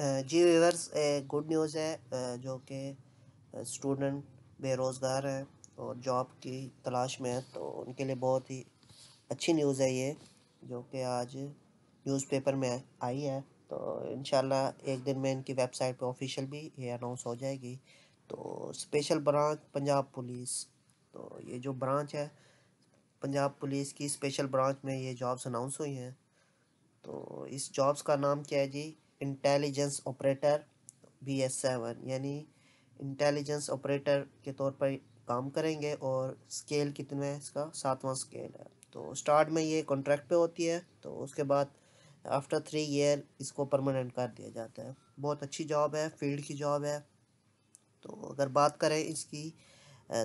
जी viewers good news है जो कि स्टूडेंट बेरोज़गार हैं और जॉब की तलाश में है तो उनके लिए बहुत ही अच्छी न्यूज़ है ये जो कि आज न्यूज़पेपर में आई है तो इन एक दिन में इनकी वेबसाइट पे ऑफिशियल भी ये अनाउंस हो जाएगी तो स्पेशल ब्रांच पंजाब पुलिस तो ये जो ब्रांच है पंजाब पुलिस की स्पेशल ब्रांच में ये जॉब्स अनाउंस हुई हैं तो इस जॉब्स का नाम क्या है जी intelligence operator B S seven यानी इंटेलिजेंस ऑपरेटर के तौर पर काम करेंगे और स्केल कितना है इसका सातवां स्केल है तो स्टार्ट में ये कॉन्ट्रैक्ट पे होती है तो उसके बाद आफ्टर थ्री ईयर इसको परमानेंट कर दिया जाता है बहुत अच्छी जॉब है फील्ड की जॉब है तो अगर बात करें इसकी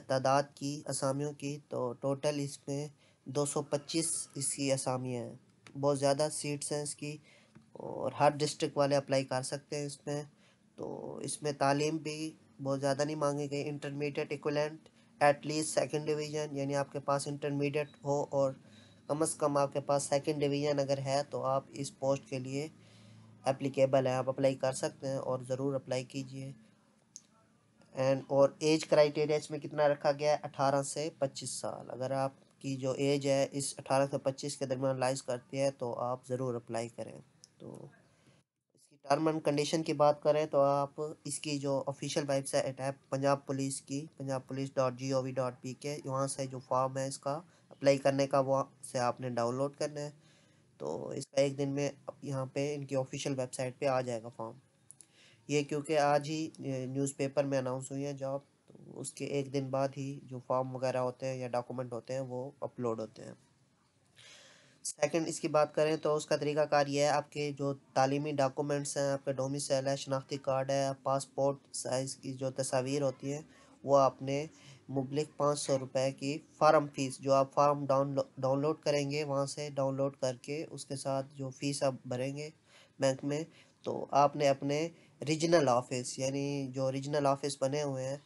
तादाद की असामियों की तो टोटल इसमें 225 इसकी असामियाँ हैं बहुत ज़्यादा सीट्स हैं इसकी और हर डिस्ट्रिक्ट वाले अप्लाई कर सकते हैं इसमें तो इसमें तालीम भी बहुत ज़्यादा नहीं मांगी गई intermediate equivalent at least second division यानी आपके पास इंटरमीडिएट हो और कम से कम आपके पास सेकंड डिवीज़न अगर है तो आप इस पोस्ट के लिए एप्लीकेबल है आप अप्लाई कर सकते हैं और ज़रूर अप्लाई कीजिए एंड और एज क्राइटेरिया इसमें कितना रखा गया है अठारह से पच्चीस साल अगर आपकी जो एज है इस अठारह से पच्चीस के दरमियान लाइज करती है तो आप ज़रूर अप्लाई करें तो इसकी टर्म एंड कंडीशन की बात करें तो आप इसकी जो ऑफिशियल वेबसाइट है पंजाब पुलिस की Punjab police dot G O V dot P K वहाँ से जो फॉर्म है इसका अप्लाई करने का वहाँ से आपने डाउनलोड करना है तो इसका एक दिन में यहाँ पे इनकी ऑफिशियल वेबसाइट पे आ जाएगा फॉर्म ये क्योंकि आज ही न्यूज़पेपर में अनाउंस हुई है जॉब तो उसके एक दिन बाद ही जो फॉर्म वगैरह होते हैं या डॉक्यूमेंट होते हैं वो अपलोड होते हैं सेकंड इसकी बात करें तो उसका तरीकाकार ये है आपके जो तालीमी डॉक्यूमेंट्स हैं आपके डोमिसल है शनाख्ती कार्ड है पासपोर्ट साइज़ की जो तस्वीर होती हैं वो आपने मुबलिक पाँच सौ रुपये की फार्म फ़ीस जो आप फार्म डाउनलोड करेंगे वहाँ से डाउनलोड करके उसके साथ जो फ़ीस आप भरेंगे बैंक में तो आपने अपने रीजनल ऑफिस यानी जो रीजनल ऑफिस बने हुए हैं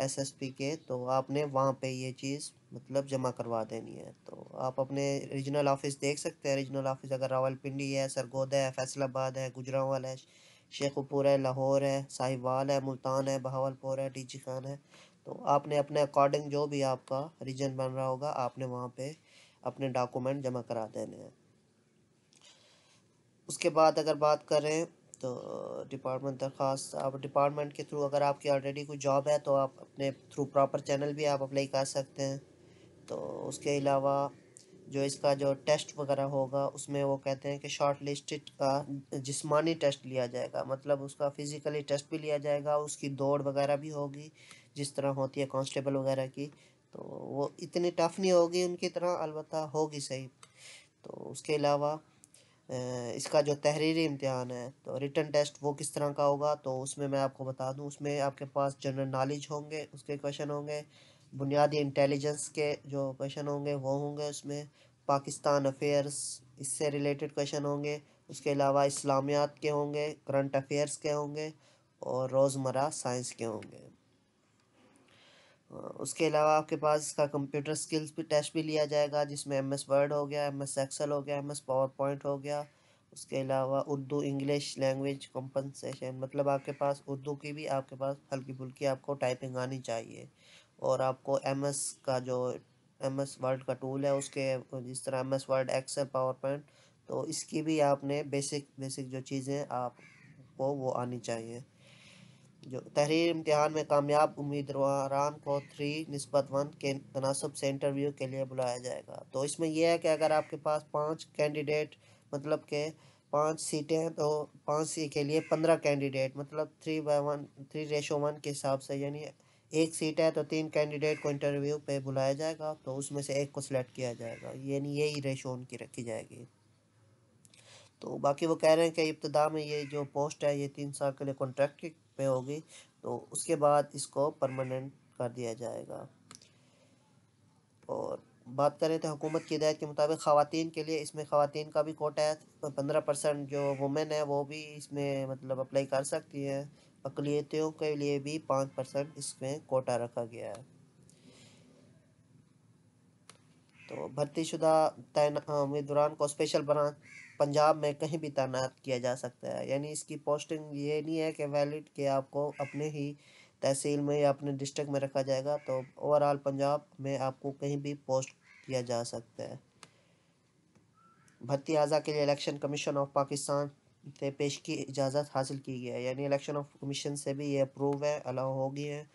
एसएसपी के तो आपने वहाँ पे ये चीज़ मतलब जमा करवा देनी है तो आप अपने रीजनल ऑफिस देख सकते हैं रीजनल ऑफिस अगर रावलपिंडी है सरगोदा है फैसलाबाद है गुजरावाल है शेखपुर है लाहौर है साहिबाल है मुल्तान है बहावलपुर है डीजी खान है तो आपने अपने अकॉर्डिंग जो भी आपका रीजन बन रहा होगा आपने वहाँ पे अपने डॉक्यूमेंट जमा करा देने हैं उसके बाद अगर बात करें तो डिपार्टमेंट दरख्वास्त आप डिपार्टमेंट के थ्रू अगर आपकी ऑलरेडी कोई जॉब है तो आप अपने थ्रू प्रॉपर चैनल भी आप अप्लाई कर सकते हैं तो उसके अलावा जो इसका जो टेस्ट वगैरह होगा उसमें वो कहते हैं कि शॉर्ट लिस्टेड का जिस्मानी टेस्ट लिया जाएगा मतलब उसका फ़िज़िकली टेस्ट भी लिया जाएगा उसकी दौड़ वगैरह भी होगी जिस तरह होती है कांस्टेबल वगैरह की तो वो इतनी टफ नहीं होगी उनकी तरह अलबत्त होगी सही तो उसके अलावा इसका जो तहरीरी इम्तहान है तो रिटर्न टेस्ट वो किस तरह का होगा तो उसमें मैं आपको बता दूं उसमें आपके पास जनरल नॉलेज होंगे उसके क्वेश्चन होंगे बुनियादी इंटेलिजेंस के जो क्वेश्चन होंगे वो होंगे उसमें पाकिस्तान अफेयर्स इससे रिलेटेड क्वेश्चन होंगे उसके अलावा इस्लामियात के होंगे करंट अफेयर्स के होंगे और रोज़मर साइंस के होंगे उसके अलावा आपके पास इसका कंप्यूटर स्किल्स भी टेस्ट भी लिया जाएगा जिसमें एम एस वर्ड हो गया एम एस एक्सल हो गया एम एस पावर पॉइंट हो गया उसके अलावा उर्दू इंग्लिश लैंग्वेज कंपनसेशन मतलब आपके पास उर्दू की भी आपके पास हल्की फुल्की आपको टाइपिंग आनी चाहिए और आपको एम एस का जो एम एस वर्ड का टूल है उसके जिस तरह M S word excel PowerPoint तो इसकी भी आपने बेसिक बेसिक जो चीज़ें आपको वो आनी चाहिए जो तहरीर इम्तहान में कामयाब उम्मीदवारान को थ्री नस्बत वन के तनासब से इंटरव्यू के लिए बुलाया जाएगा तो इसमें यह है कि अगर आपके पास पाँच कैंडिडेट मतलब के पाँच सीटें हैं तो पाँच सीट के लिए पंद्रह कैंडिडेट मतलब three by one three ratio one के हिसाब से यानी एक सीट है तो तीन कैंडिडेट को इंटरव्यू पे बुलाया जाएगा तो उसमें से एक को सिलेक्ट किया जाएगा यानी यही रेशो उनकी रखी जाएगी तो बाकी वो कह रहे हैं कि इब्तदा में ये जो पोस्ट है ये तीन साल के लिए कॉन्ट्रैक्ट पे होगी तो उसके बाद इसको परमानेंट कर दिया जाएगा और बात करें तो हुकूमत की हिदायत के मुताबिक ख़वान के लिए इसमें ख़वान का भी कोटा है तो पंद्रह परसेंट जो वुमेन है वो भी इसमें मतलब अप्लाई कर सकती है अकलीतियों के लिए भी पाँच परसेंट इसमें कोटा रखा गया है तो भर्तीशुदा तैन उम्मीदवार को स्पेशल बना पंजाब में कहीं भी तैनात किया जा सकता है यानी इसकी पोस्टिंग ये नहीं है कि वैलिड कि आपको अपने ही तहसील में या अपने डिस्ट्रिक्ट में रखा जाएगा तो ओवरऑल पंजाब में आपको कहीं भी पोस्ट किया जा सकता है भर्ती अज़ा के लिए इलेक्शन कमीशन ऑफ पाकिस्तान से पेश की इजाज़त हासिल की गई है यानी इलेक्शन ऑफ कमीशन से भी ये अप्रूव है अलाउ हो गई है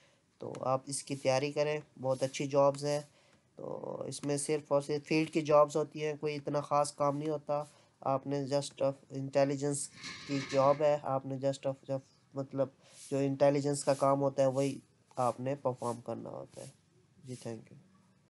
तो आप इसकी तैयारी करें बहुत अच्छी जॉब्स हैं तो इसमें सिर्फ और सिर्फ फील्ड की जॉब्स होती हैं कोई इतना ख़ास काम नहीं होता आपने जस्ट ऑफ इंटेलिजेंस की जॉब है आपने जस्ट ऑफ जब मतलब जो इंटेलिजेंस का काम होता है वही आपने परफॉर्म करना होता है जी थैंक यू